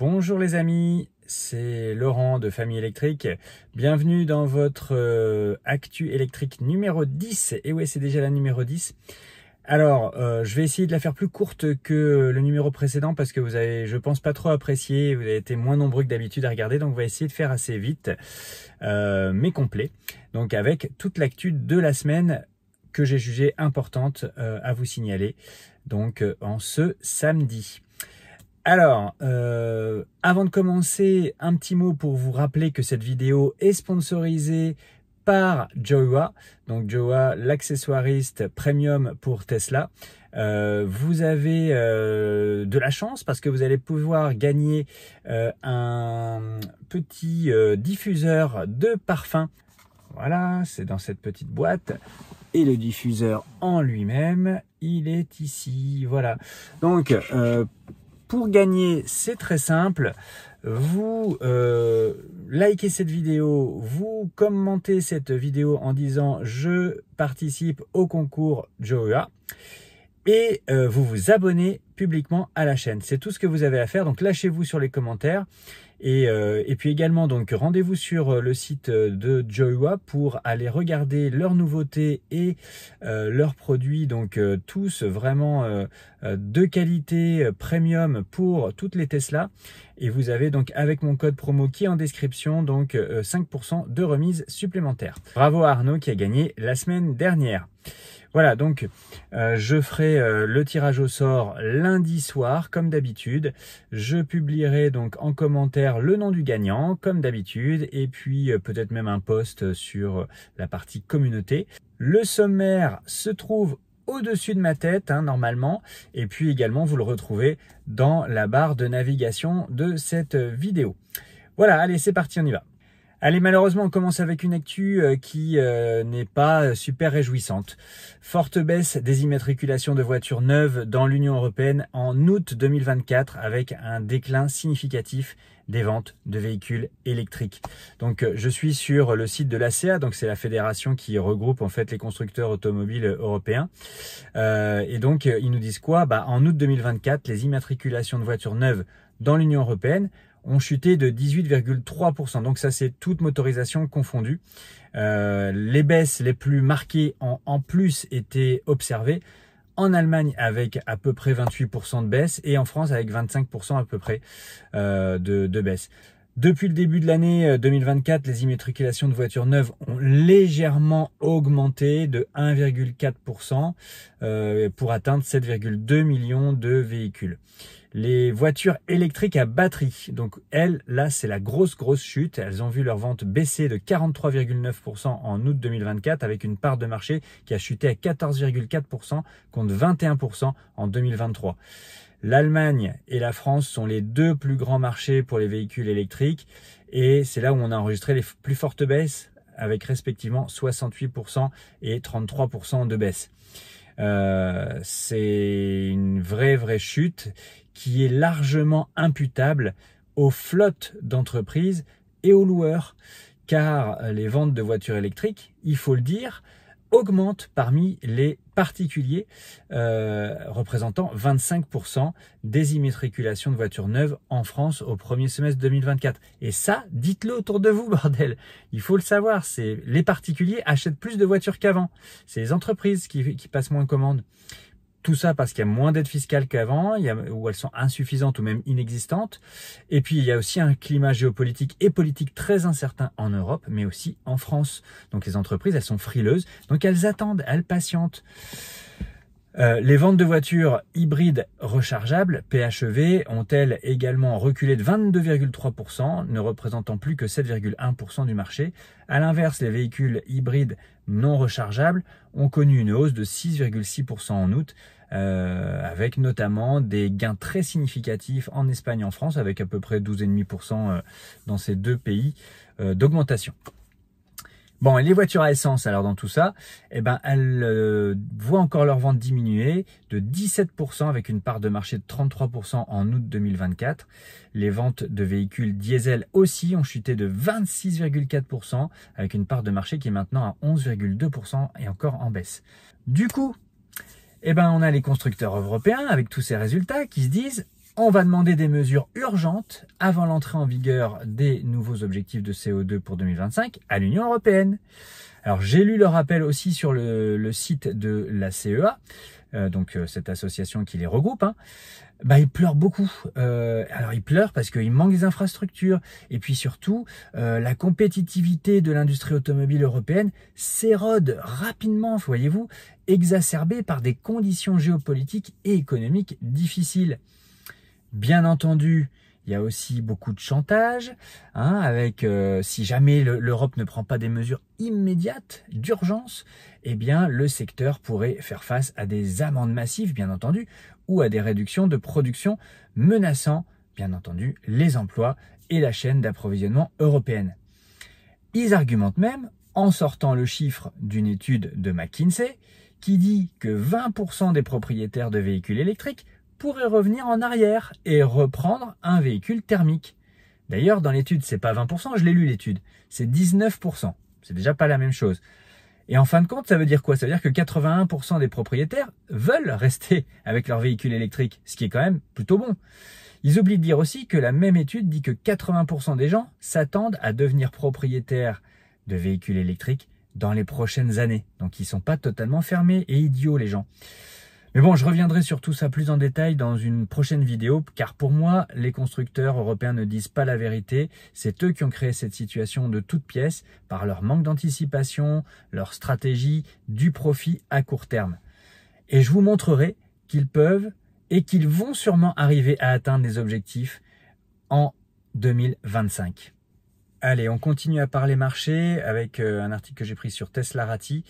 Bonjour les amis, c'est Laurent de Famille Électrique. Bienvenue dans votre euh, Actu électrique numéro 10. Et ouais, c'est déjà la numéro 10. Alors, euh, je vais essayer de la faire plus courte que le numéro précédent parce que vous avez, je pense, pas trop apprécié. Vous avez été moins nombreux que d'habitude à regarder, donc on va essayer de faire assez vite, euh, mais complet. Donc avec toute l'actu de la semaine que j'ai jugée importante à vous signaler. Donc en ce samedi. Alors, euh, avant de commencer, un petit mot pour vous rappeler que cette vidéo est sponsorisée par Joa, donc Joa, l'accessoiriste premium pour Tesla. Euh, vous avez euh, de la chance parce que vous allez pouvoir gagner un petit diffuseur de parfum. Voilà, c'est dans cette petite boîte. Et le diffuseur en lui-même, il est ici. Voilà. Donc, pour gagner, c'est très simple. Vous euh, likez cette vidéo, vous commentez cette vidéo en disant je participe au concours Joa et euh, vous vous abonnez publiquement à la chaîne. C'est tout ce que vous avez à faire. Donc lâchez-vous sur les commentaires euh, et, puis également, donc rendez-vous sur euh, le site euh, de Joywa pour aller regarder leurs nouveautés et leurs produits, donc tous vraiment de qualité premium pour toutes les Tesla. Et vous avez donc avec mon code promo qui est en description, donc 5% euh, de remise supplémentaire. Bravo à Arnaud qui a gagné la semaine dernière. Voilà, donc euh, je ferai euh, le tirage au sort lundi soir, comme d'habitude. Je publierai donc en commentaire le nom du gagnant, comme d'habitude, et puis peut-être même un post sur la partie communauté. Le sommaire se trouve au-dessus de ma tête hein, normalement. Et puis également, vous le retrouvez dans la barre de navigation de cette vidéo. Voilà, allez, c'est parti, on y va. Allez, malheureusement, on commence avec une actu euh, qui euh, n'est pas euh, super réjouissante. Forte baisse des immatriculations de voitures neuves dans l'Union européenne en août 2024 avec un déclin significatif des ventes de véhicules électriques. Donc je suis sur le site de l'ACA, donc c'est la fédération qui regroupe en fait les constructeurs automobiles européens. et donc ils nous disent quoi bah, En août 2024, les immatriculations de voitures neuves dans l'Union européenne ont chuté de 18,3%. Donc ça, c'est toute motorisation confondue. Euh, les baisses les plus marquées ont en plus été observées en Allemagne avec à peu près 28% de baisse et en France avec 25% à peu près euh, de baisse. Depuis le début de l'année 2024, euh, les immatriculations de voitures neuves ont légèrement augmenté de 1,4% euh, pour atteindre 7,2 millions de véhicules. Les voitures électriques à batterie, donc elles, là c'est la grosse grosse chute, elles ont vu leur vente baisser de 43,9% en août 2024 avec une part de marché qui a chuté à 14,4% contre 21% en 2023. L'Allemagne et la France sont les deux plus grands marchés pour les véhicules électriques et c'est là où on a enregistré les plus fortes baisses avec respectivement 68% et 33% de baisse. Euh, c'est une vraie, vraie chute qui est largement imputable aux flottes d'entreprises et aux loueurs. Car euh, les ventes de voitures électriques, il faut le dire, augmente parmi les particuliers, euh, représentant 25% des immatriculations de voitures neuves en France au premier semestre 2024. Et ça, dites-le autour de vous, bordel. Il faut le savoir, c'est les particuliers achètent plus de voitures qu'avant. C'est les entreprises qui, qui passent moins de commandes. Tout ça parce qu'il y a moins d'aides fiscales qu'avant, où elles sont insuffisantes ou même inexistantes. Et puis il y a aussi un climat géopolitique et politique très incertain en Europe, mais aussi en France. Donc les entreprises, elles sont frileuses, donc elles attendent, elles patientent. Euh, les ventes de voitures hybrides rechargeables, PHEV, ont-elles également reculé de 22,3%, ne représentant plus que 7,1% du marché. À l'inverse, les véhicules hybrides non rechargeables ont connu une hausse de 6,6% en août, euh, avec notamment des gains très significatifs en Espagne et en France, avec à peu près 12,5% euh, dans ces deux pays d'augmentation. Bon, et les voitures à essence, alors dans tout ça, eh ben, elles euh, voient encore leur vente diminuer de 17% avec une part de marché de 33% en août 2024. Les ventes de véhicules diesel aussi ont chuté de 26,4% avec une part de marché qui est maintenant à 11,2% et encore en baisse. Du coup, eh ben, on a les constructeurs européens avec tous ces résultats qui se disent on va demander des mesures urgentes avant l'entrée en vigueur des nouveaux objectifs de CO2 pour 2025 à l'Union européenne. Alors j'ai lu leur appel aussi sur le, site de la CEA, euh, donc euh, cette association qui les regroupe. Hein. Bah, ils pleurent beaucoup. Euh, alors ils pleurent parce qu'il manque des infrastructures et puis surtout la compétitivité de l'industrie automobile européenne s'érode rapidement, voyez-vous, exacerbée par des conditions géopolitiques et économiques difficiles. Bien entendu, il y a aussi beaucoup de chantage, hein, avec euh, si jamais l'Europe ne prend pas des mesures immédiates, d'urgence, eh bien le secteur pourrait faire face à des amendes massives, bien entendu, ou à des réductions de production menaçant, bien entendu, les emplois et la chaîne d'approvisionnement européenne. Ils argumentent même en sortant le chiffre d'une étude de McKinsey qui dit que 20% des propriétaires de véhicules électriques pourrait revenir en arrière et reprendre un véhicule thermique. D'ailleurs, dans l'étude, c'est pas 20%, je l'ai lu l'étude, c'est 19%. C'est déjà pas la même chose. Et en fin de compte, ça veut dire quoi Ça veut dire que 81% des propriétaires veulent rester avec leur véhicule électrique, ce qui est quand même plutôt bon. Ils oublient de dire aussi que la même étude dit que 80% des gens s'attendent à devenir propriétaires de véhicules électriques dans les prochaines années. Donc ils sont pas totalement fermés et idiots les gens. Mais bon, je reviendrai sur tout ça plus en détail dans une prochaine vidéo, car pour moi, les constructeurs européens ne disent pas la vérité. C'est eux qui ont créé cette situation de toutes pièces par leur manque d'anticipation, leur stratégie du profit à court terme. Et je vous montrerai qu'ils peuvent et qu'ils vont sûrement arriver à atteindre les objectifs en 2025. Allez, on continue à parler marché avec euh, un article que j'ai pris sur Tesla Rati.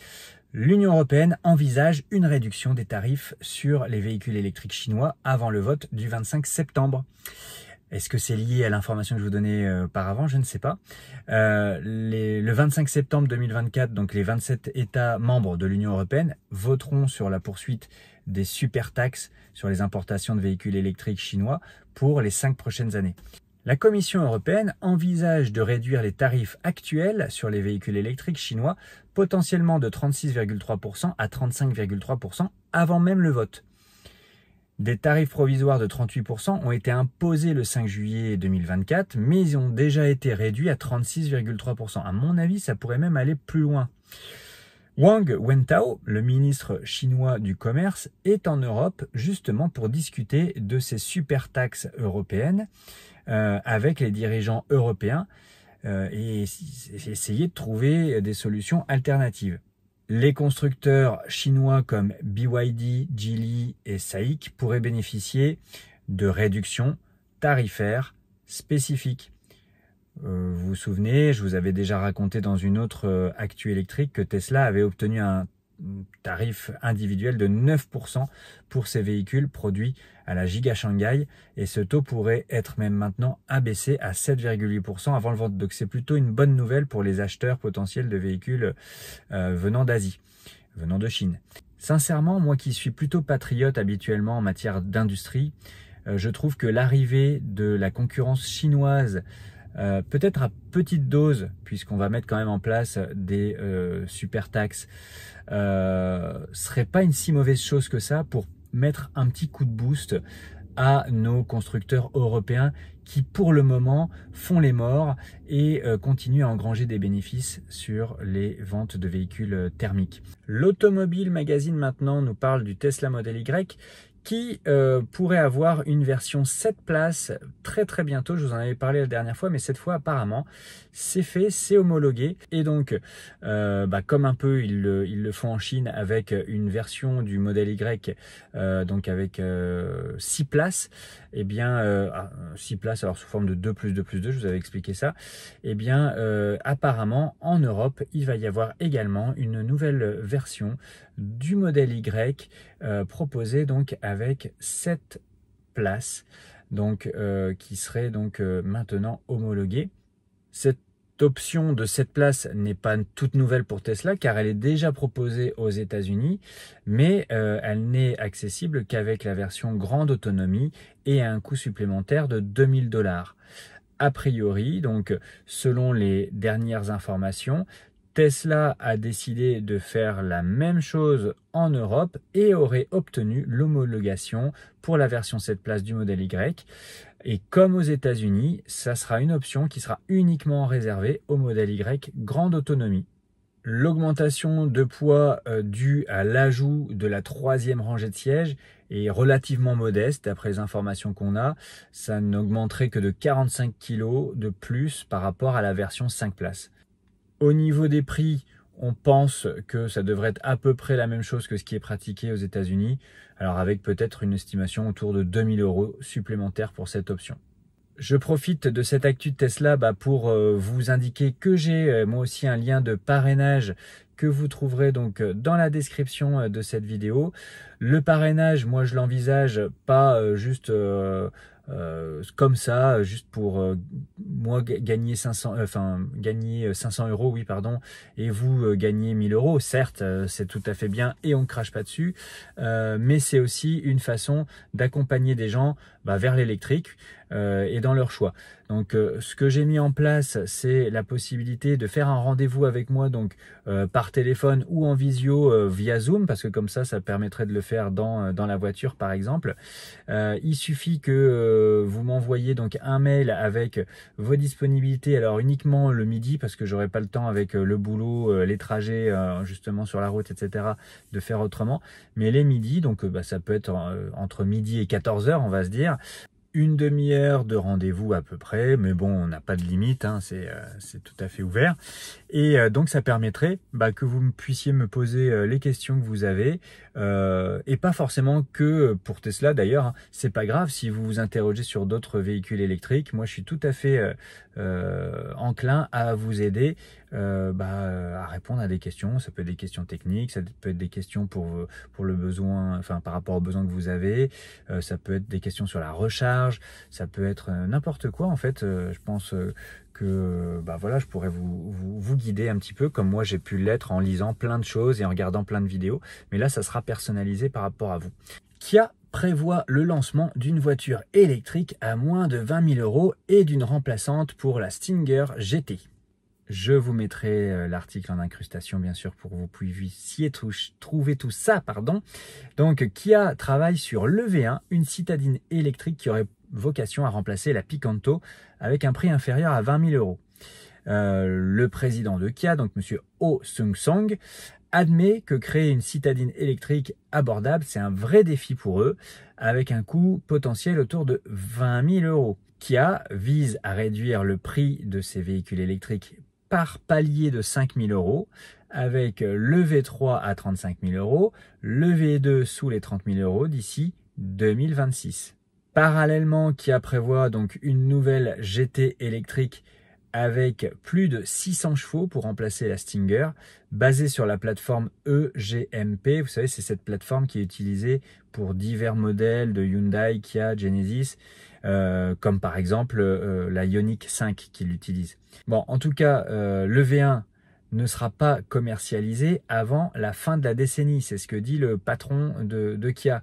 L'Union européenne envisage une réduction des tarifs sur les véhicules électriques chinois avant le vote du 25 septembre. Est-ce que c'est lié à l'information que je vous donnais euh, auparavant Je ne sais pas. Euh, le 25 septembre 2024, donc les 27 États membres de l'Union européenne voteront sur la poursuite des super taxes sur les importations de véhicules électriques chinois pour les cinq prochaines années. La Commission européenne envisage de réduire les tarifs actuels sur les véhicules électriques chinois potentiellement de 36,3% à 35,3% avant même le vote. Des tarifs provisoires de 38% ont été imposés le 5 juillet 2024, mais ils ont déjà été réduits à 36,3%. À mon avis, ça pourrait même aller plus loin. Wang Wentao, le ministre chinois du Commerce, est en Europe justement pour discuter de ces super taxes européennes euh, avec les dirigeants européens euh, et essayer de trouver des solutions alternatives. Les constructeurs chinois comme BYD, Geely et SAIC pourraient bénéficier de réductions tarifaires spécifiques. Euh, vous vous souvenez, je vous avais déjà raconté dans une autre euh, actu électrique que Tesla avait obtenu un tarif individuel de 9% pour ses véhicules produits à la Giga Shanghai et ce taux pourrait être même maintenant abaissé à 7,8% avant le vente. Donc c'est plutôt une bonne nouvelle pour les acheteurs potentiels de véhicules euh, venant d'Asie, venant de Chine. Sincèrement, moi qui suis plutôt patriote habituellement en matière d'industrie, je trouve que l'arrivée de la concurrence chinoise euh, peut-être à petite dose, puisqu'on va mettre quand même en place des euh, super taxes, euh, serait pas une si mauvaise chose que ça pour mettre un petit coup de boost à nos constructeurs européens qui pour le moment font les morts et euh, continuent à engranger des bénéfices sur les ventes de véhicules thermiques. L'automobile magazine maintenant nous parle du Tesla Model Y qui euh, pourrait avoir une version 7 places très très bientôt. Je vous en avais parlé la dernière fois, mais cette fois apparemment c'est fait, c'est homologué. Et donc, euh, bah, comme un peu ils le, font en Chine avec une version du modèle Y, euh, donc avec 6 places, et eh bien 6 ah, places alors sous forme de 2 plus 2 plus 2, je vous avais expliqué ça, et eh bien apparemment en Europe il va y avoir également une nouvelle version du modèle Y proposée donc à avec cette place, donc, euh, qui serait donc euh, maintenant homologuée, Cette option de cette place n'est pas toute nouvelle pour Tesla car elle est déjà proposée aux États-Unis, mais euh, elle n'est accessible qu'avec la version grande autonomie et à un coût supplémentaire de 2000 dollars. A priori, donc selon les dernières informations, Tesla a décidé de faire la même chose en Europe et aurait obtenu l'homologation pour la version 7 places du modèle Y. Et comme aux États-Unis, ça sera une option qui sera uniquement réservée au modèle Y grande autonomie. L'augmentation de poids euh, due à l'ajout de la troisième rangée de sièges est relativement modeste d'après les informations qu'on a. Ça n'augmenterait que de 45 kg de plus par rapport à la version 5 places. Au niveau des prix, on pense que ça devrait être à peu près la même chose que ce qui est pratiqué aux États-Unis, alors avec peut-être une estimation autour de 2000 euros supplémentaires pour cette option. Je profite de cette actu de Tesla bah, pour euh, vous indiquer que j'ai euh, moi aussi un lien de parrainage que vous trouverez donc euh, dans la description de cette vidéo. Le parrainage, moi je l'envisage pas juste euh, comme ça, juste pour euh, moi gagner 500, euh, euros, oui pardon, et vous gagner 1000 euros. Certes, c'est tout à fait bien et on ne crache pas dessus, mais c'est aussi une façon d'accompagner des gens bah, vers l'électrique. Euh, et dans leur choix. Donc euh, ce que j'ai mis en place, c'est la possibilité de faire un rendez-vous avec moi donc euh, par téléphone ou en visio via Zoom, parce que comme ça, ça permettrait de le faire dans, dans la voiture par exemple. il suffit que vous m'envoyez donc un mail avec vos disponibilités, alors uniquement le midi, parce que j'aurai pas le temps avec le boulot, les trajets justement sur la route, etc., de faire autrement. Mais les midis, donc bah, ça peut être entre midi et 14h, on va se dire une demi-heure de rendez-vous à peu près, mais bon, on n'a pas de limite, hein, euh, c'est tout à fait ouvert. Et euh, donc ça permettrait bah, que vous puissiez me poser euh, les questions que vous avez, et pas forcément que pour Tesla d'ailleurs, hein. c'est pas grave si vous vous interrogez sur d'autres véhicules électriques. Moi, je suis tout à fait euh, enclin à vous aider euh, bah, à répondre à des questions. Ça peut être des questions techniques, ça peut être des questions pour, pour le besoin, enfin par rapport aux besoins que vous avez, euh, ça peut être des questions sur la recharge, ça peut être n'importe quoi en fait. je pense que bah, voilà, je pourrais vous, vous, guider un petit peu comme moi j'ai pu l'être en lisant plein de choses et en regardant plein de vidéos. Mais là, ça sera personnalisé par rapport à vous. a prévoit le lancement d'une voiture électrique à moins de 20 000 euros et d'une remplaçante pour la Stinger GT. Je vous mettrai euh, l'article en incrustation, bien sûr, pour que vous puissiez trouver tout ça. Pardon. Donc, Kia travaille sur le V1, une citadine électrique qui aurait vocation à remplacer la Picanto avec un prix inférieur à 20 000 euros. Euh, le président de Kia, donc M. Ho Sung Song, admet que créer une citadine électrique abordable, c'est un vrai défi pour eux, avec un coût potentiel autour de 20 000 euros. Kia vise à réduire le prix de ses véhicules électriques par palier de 5 000 euros, avec le V3 à 35 000 euros, le V2 sous les 30 000 euros d'ici 2026. Parallèlement, Kia prévoit donc une nouvelle GT électrique avec plus de 600 chevaux pour remplacer la Stinger, basée sur la plateforme EGMP. Vous savez, c'est cette plateforme qui est utilisée pour divers modèles de Hyundai, Kia, Genesis, euh, comme par exemple euh, la Ioniq 5 qui l'utilise. Bon, en tout cas, euh, le V1 ne sera pas commercialisé avant la fin de la décennie. C'est ce que dit le patron de Kia.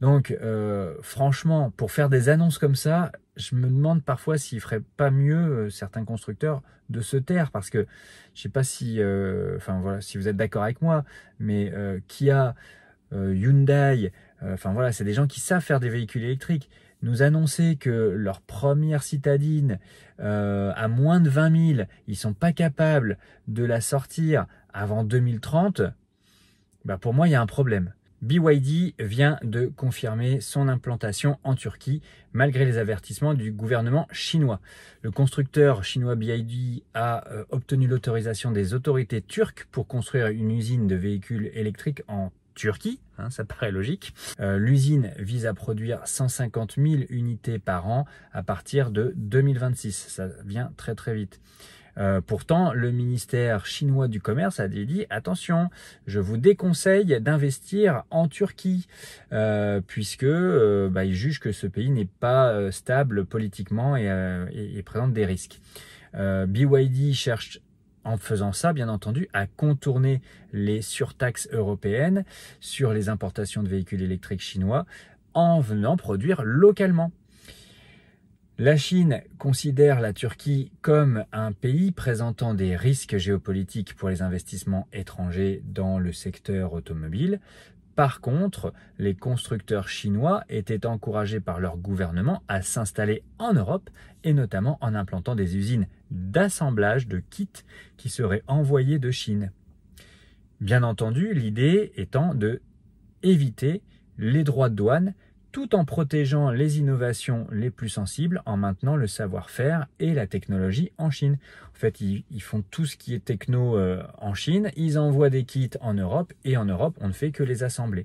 Donc, euh, franchement, pour faire des annonces comme ça, je me demande parfois s'il ne ferait pas mieux euh, certains constructeurs de se taire parce que je ne sais pas si, euh, enfin voilà, si vous êtes d'accord avec moi, mais Kia, Hyundai, enfin voilà, c'est des gens qui savent faire des véhicules électriques nous annoncer que leur première citadine à moins de 20 000, ils sont pas capables de la sortir avant 2030, bah pour moi il y a un problème. BYD vient de confirmer son implantation en Turquie malgré les avertissements du gouvernement chinois. Le constructeur chinois BYD a euh, obtenu l'autorisation des autorités turques pour construire une usine de véhicules électriques en Turquie, hein, ça paraît logique. Euh, l'usine vise à produire 150 000 unités par an à partir de 2026, ça vient très très vite. Euh, pourtant, le ministère chinois du commerce a dit attention, je vous déconseille d'investir en Turquie, euh, puisque euh, bah, que ce pays n'est pas stable politiquement et, et présente des risques. BYD cherche en faisant ça, bien entendu, à contourner les surtaxes européennes sur les importations de véhicules électriques chinois en venant produire localement. La Chine considère la Turquie comme un pays présentant des risques géopolitiques pour les investissements étrangers dans le secteur automobile. Par contre, les constructeurs chinois étaient encouragés par leur gouvernement à s'installer en Europe et notamment en implantant des usines d'assemblage de kits qui seraient envoyés de Chine. Bien entendu, l'idée étant de éviter les droits de douane tout en protégeant les innovations les plus sensibles, en maintenant le savoir-faire et la technologie en Chine. En fait, ils, font tout ce qui est techno euh, en Chine, ils envoient des kits en Europe, et en Europe, on ne fait que les assembler.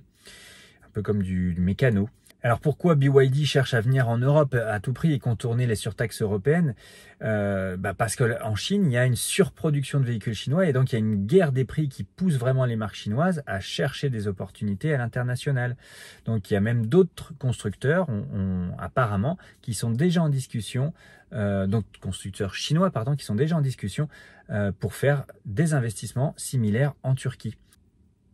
Un peu comme du mécano. Alors pourquoi BYD cherche à venir en Europe à tout prix et contourner les surtaxes européennes euh, bah Parce qu'en Chine, il y a une surproduction de véhicules chinois et donc il y a une guerre des prix qui pousse vraiment les marques chinoises à chercher des opportunités à l'international. Donc il y a même d'autres constructeurs, apparemment, qui sont déjà en discussion, euh, donc constructeurs chinois, pardon, qui sont déjà en discussion euh, pour faire des investissements similaires en Turquie.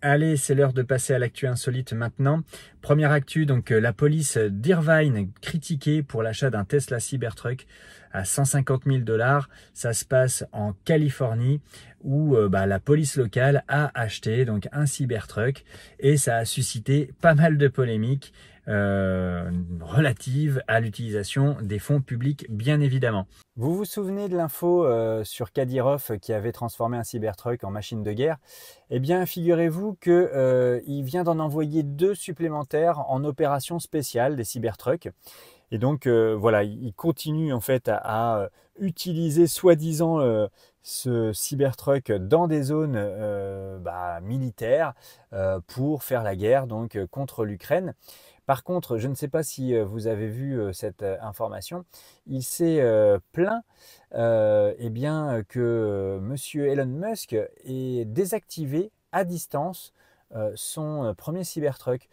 Allez, c'est l'heure de passer à l'actu insolite maintenant. Première actu, donc euh, la police d'Irvine critiquée pour l'achat d'un Tesla Cybertruck à 150 000 dollars. Ça se passe en Californie où euh, bah, la police locale a acheté donc un Cybertruck et ça a suscité pas mal de polémiques. Euh, relative à l'utilisation des fonds publics, bien évidemment. Vous vous souvenez de l'info euh, sur Kadyrov qui avait transformé un Cybertruck en machine de guerre Eh bien, figurez-vous qu'il euh, vient d'en envoyer deux supplémentaires en opération spéciale des Cybertrucks. Et donc voilà, il continue en fait à, utiliser soi-disant ce Cybertruck dans des zones bah, militaires pour faire la guerre donc contre l'Ukraine. Par contre, je ne sais pas si vous avez vu cette information, il s'est plaint et eh bien, que Monsieur Elon Musk ait désactivé à distance son premier Cybertruck.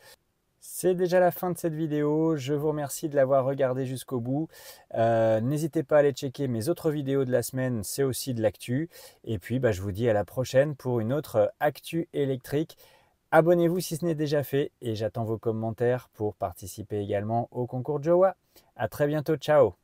C'est déjà la fin de cette vidéo, je vous remercie de l'avoir regardé jusqu'au bout. N'hésitez pas à aller checker mes autres vidéos de la semaine, c'est aussi de l'actu. Et puis bah, je vous dis à la prochaine pour une autre actu électrique. Abonnez-vous si ce n'est déjà fait et j'attends vos commentaires pour participer également au concours Joa. À très bientôt, ciao